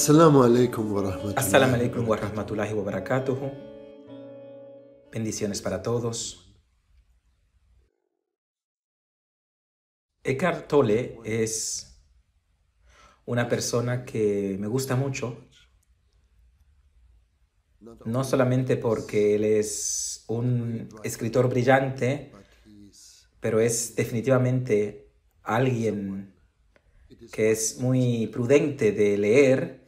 Asalamu alaikum wa Bendiciones para todos. Eckhart Tolle es una persona que me gusta mucho, no solamente porque él es un escritor brillante, pero es definitivamente alguien que es muy prudente de leer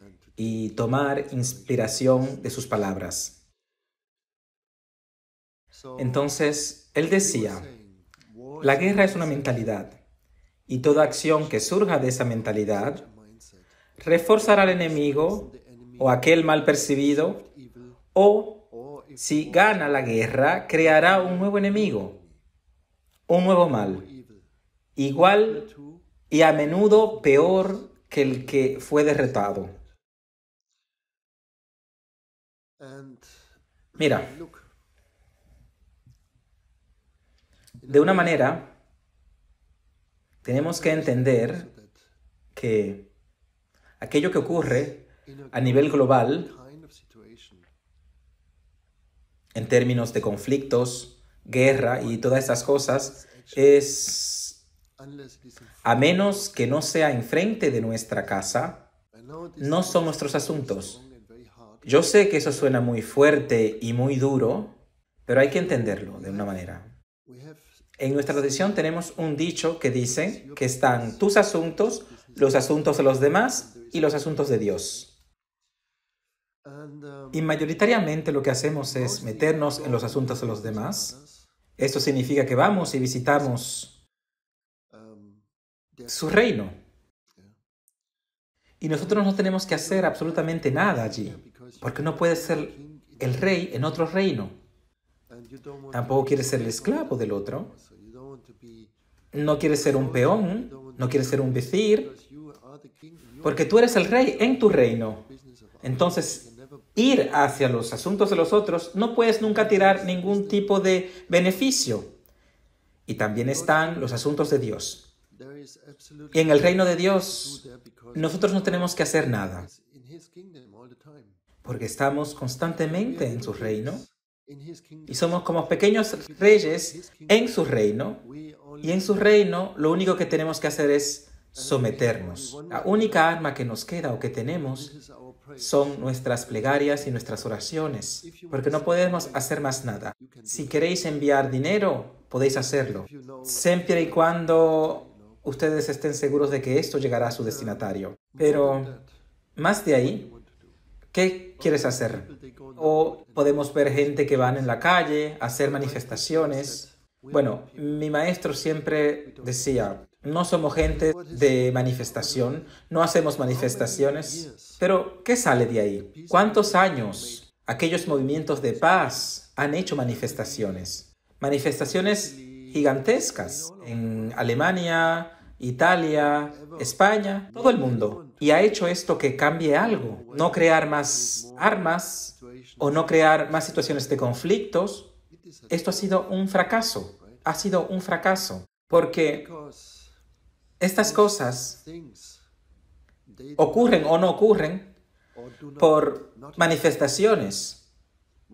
y tomar inspiración de sus palabras. Entonces, él decía, la guerra es una mentalidad y toda acción que surja de esa mentalidad reforzará al enemigo o aquel mal percibido o, si gana la guerra, creará un nuevo enemigo, un nuevo mal, igual y a menudo peor que el que fue derretado. Mira, de una manera, tenemos que entender que aquello que ocurre a nivel global, en términos de conflictos, guerra y todas esas cosas, es, a menos que no sea enfrente de nuestra casa, no son nuestros asuntos. Yo sé que eso suena muy fuerte y muy duro, pero hay que entenderlo de una manera. En nuestra tradición tenemos un dicho que dice que están tus asuntos, los asuntos de los demás y los asuntos de Dios. Um, y mayoritariamente lo que hacemos es meternos en los asuntos de los demás. Esto significa que vamos y visitamos um, su reino, y nosotros no tenemos que hacer absolutamente nada allí, porque no puedes ser el rey en otro reino. Tampoco quieres ser el esclavo del otro. No quieres ser un peón, no quieres ser un vizir, porque tú eres el rey en tu reino. Entonces, ir hacia los asuntos de los otros no puedes nunca tirar ningún tipo de beneficio. Y también están los asuntos de Dios. Y En el reino de Dios, nosotros no tenemos que hacer nada, porque estamos constantemente en su reino y somos como pequeños reyes en su reino. Y en su reino lo único que tenemos que hacer es someternos. La única arma que nos queda o que tenemos son nuestras plegarias y nuestras oraciones, porque no podemos hacer más nada. Si queréis enviar dinero, podéis hacerlo, siempre y cuando ustedes estén seguros de que esto llegará a su destinatario. Pero más de ahí, ¿qué quieres hacer? O podemos ver gente que van en la calle, a hacer manifestaciones. Bueno, mi maestro siempre decía, no somos gente de manifestación, no hacemos manifestaciones, pero ¿qué sale de ahí? ¿Cuántos años aquellos movimientos de paz han hecho manifestaciones? Manifestaciones gigantescas en Alemania, Italia, España, todo el mundo. Y ha hecho esto que cambie algo, no crear más armas o no crear más situaciones de conflictos. Esto ha sido un fracaso, ha sido un fracaso, porque estas cosas ocurren o no ocurren por manifestaciones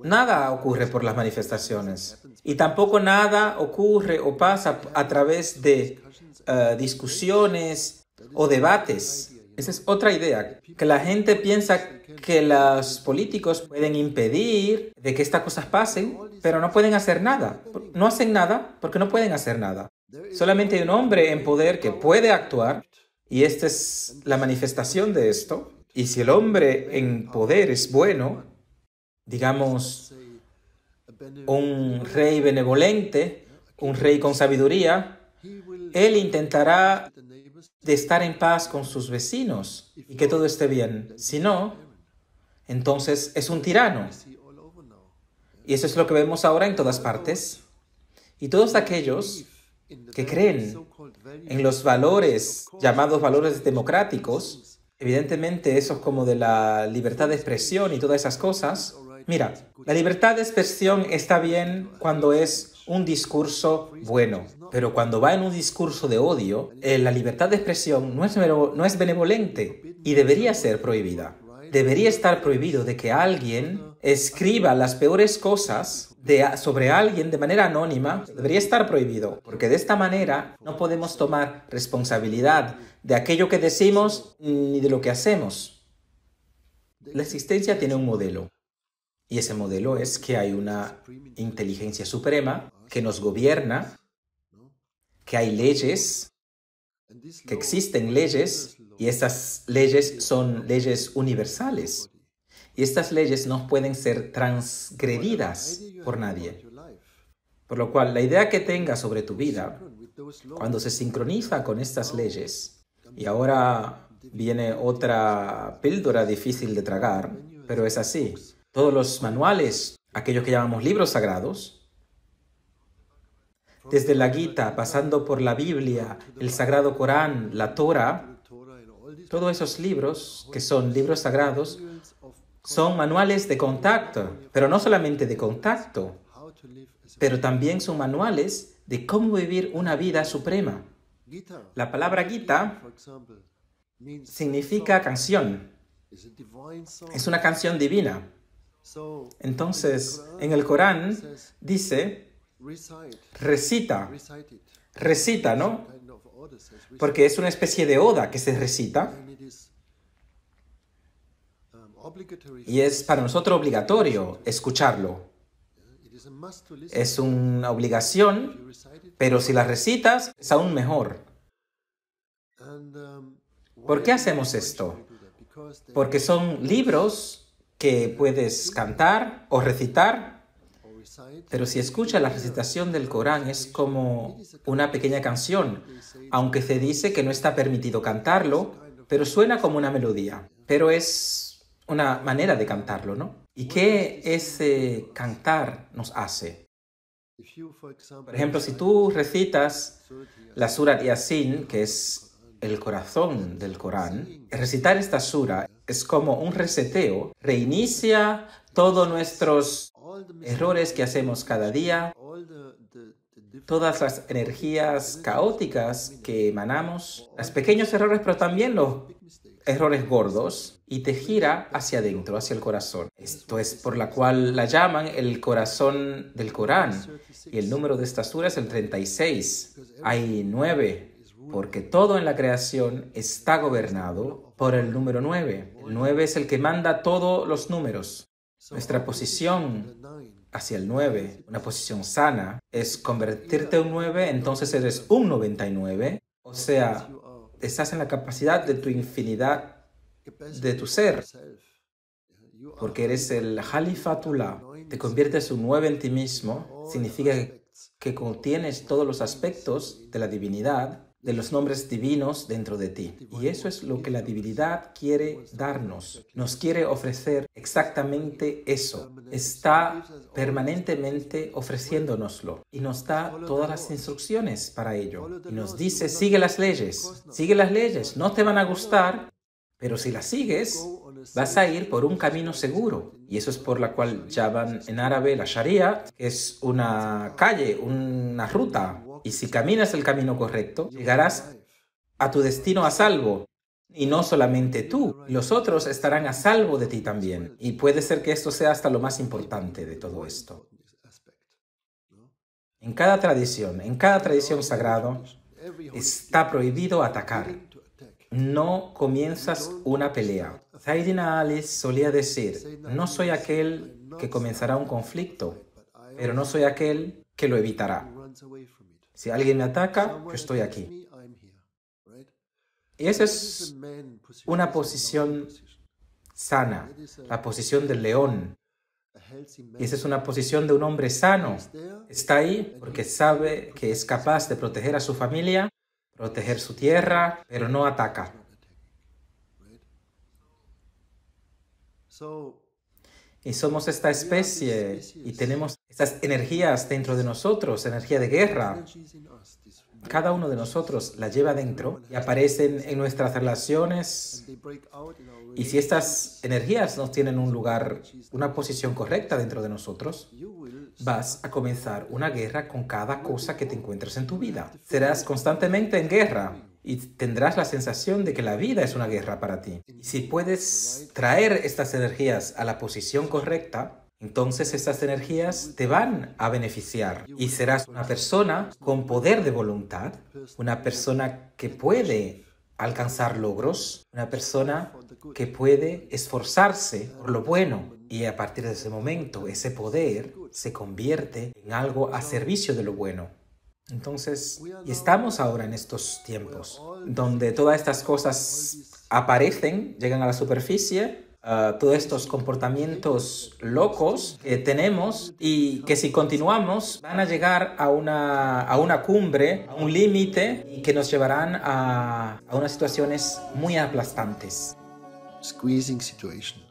Nada ocurre por las manifestaciones y tampoco nada ocurre o pasa a través de eh, discusiones o debates. Esa es otra idea, que la gente piensa que los políticos pueden impedir de que estas cosas pasen, pero no pueden hacer nada. No hacen nada porque no pueden hacer nada. Solamente hay un hombre en poder que puede actuar y esta es la manifestación de esto. Y si el hombre en poder es bueno, digamos, un rey benevolente, un rey con sabiduría, él intentará de estar en paz con sus vecinos y que todo esté bien. Si no, entonces es un tirano. Y eso es lo que vemos ahora en todas partes. Y todos aquellos que creen en los valores llamados valores democráticos, evidentemente eso es como de la libertad de expresión y todas esas cosas, Mira, la libertad de expresión está bien cuando es un discurso bueno, pero cuando va en un discurso de odio, eh, la libertad de expresión no es, no es benevolente y debería ser prohibida. Debería estar prohibido de que alguien escriba las peores cosas sobre alguien de manera anónima. Debería estar prohibido, porque de esta manera no podemos tomar responsabilidad de aquello que decimos ni de lo que hacemos. La existencia tiene un modelo. Y ese modelo es que hay una inteligencia suprema que nos gobierna, que hay leyes, que existen leyes y estas leyes son leyes universales. Y estas leyes no pueden ser transgredidas por nadie. Por lo cual, la idea que tengas sobre tu vida, cuando se sincroniza con estas leyes, y ahora viene otra píldora difícil de tragar, pero es así todos los manuales, aquellos que llamamos libros sagrados, desde la Gita, pasando por la Biblia, el Sagrado Corán, la Torah, todos esos libros, que son libros sagrados, son manuales de contacto, pero no solamente de contacto, pero también son manuales de cómo vivir una vida suprema. La palabra Gita significa canción. Es una canción divina. Entonces, en el Corán dice, recita, recita, ¿no? Porque es una especie de oda que se recita. Y es para nosotros obligatorio escucharlo. Es una obligación, pero si la recitas es aún mejor. ¿Por qué hacemos esto? Porque son libros que puedes cantar o recitar, pero si escuchas la recitación del Corán es como una pequeña canción, aunque se dice que no está permitido cantarlo, pero suena como una melodía, pero es una manera de cantarlo, ¿no? ¿Y qué ese cantar nos hace? Por ejemplo, si tú recitas la Sura Yasin, que es el corazón del Corán, recitar esta Sura es como un reseteo, reinicia todos nuestros errores que hacemos cada día, todas las energías caóticas que emanamos, los pequeños errores, pero también los errores gordos, y te gira hacia adentro, hacia el corazón. Esto es por la cual la llaman el corazón del Corán, y el número de estas suras es el 36. Hay nueve porque todo en la creación está gobernado por el número 9. El 9 es el que manda todos los números. Nuestra posición hacia el 9, una posición sana, es convertirte un 9, entonces eres un 99, o sea, estás en la capacidad de tu infinidad, de tu ser, porque eres el Halifatullah. te conviertes un 9 en ti mismo, significa que contienes todos los aspectos de la divinidad de los nombres divinos dentro de ti. Y eso es lo que la divinidad quiere darnos. Nos quiere ofrecer exactamente eso. Está permanentemente ofreciéndonoslo y nos da todas las instrucciones para ello. Y nos dice, sigue las leyes, sigue las leyes, no te van a gustar, pero si la sigues, vas a ir por un camino seguro. Y eso es por la cual llaman en árabe la Sharia, que es una calle, una ruta. Y si caminas el camino correcto, llegarás a tu destino a salvo. Y no solamente tú, los otros estarán a salvo de ti también. Y puede ser que esto sea hasta lo más importante de todo esto. En cada tradición, en cada tradición sagrado, está prohibido atacar no comienzas una pelea. Zaydina Ali solía decir, no soy aquel que comenzará un conflicto, pero no soy aquel que lo evitará. Si alguien me ataca, yo estoy aquí. Y esa es una posición sana, la posición del león. Y esa es una posición de un hombre sano. Está ahí porque sabe que es capaz de proteger a su familia proteger su tierra, pero no ataca. Y somos esta especie y tenemos estas energías dentro de nosotros, energía de guerra. Cada uno de nosotros la lleva dentro y aparecen en nuestras relaciones. Y si estas energías no tienen un lugar, una posición correcta dentro de nosotros, vas a comenzar una guerra con cada cosa que te encuentres en tu vida. Serás constantemente en guerra y tendrás la sensación de que la vida es una guerra para ti. Y si puedes traer estas energías a la posición correcta, entonces estas energías te van a beneficiar y serás una persona con poder de voluntad, una persona que puede alcanzar logros, una persona que puede esforzarse por lo bueno. Y a partir de ese momento, ese poder se convierte en algo a servicio de lo bueno. Entonces, estamos ahora en estos tiempos donde todas estas cosas aparecen, llegan a la superficie, ah, todos estos comportamientos locos que tenemos y que si continuamos van a llegar a una, cumbre, a un límite que nos llevarán a, a unas situaciones muy aplastantes. Squeezing situation.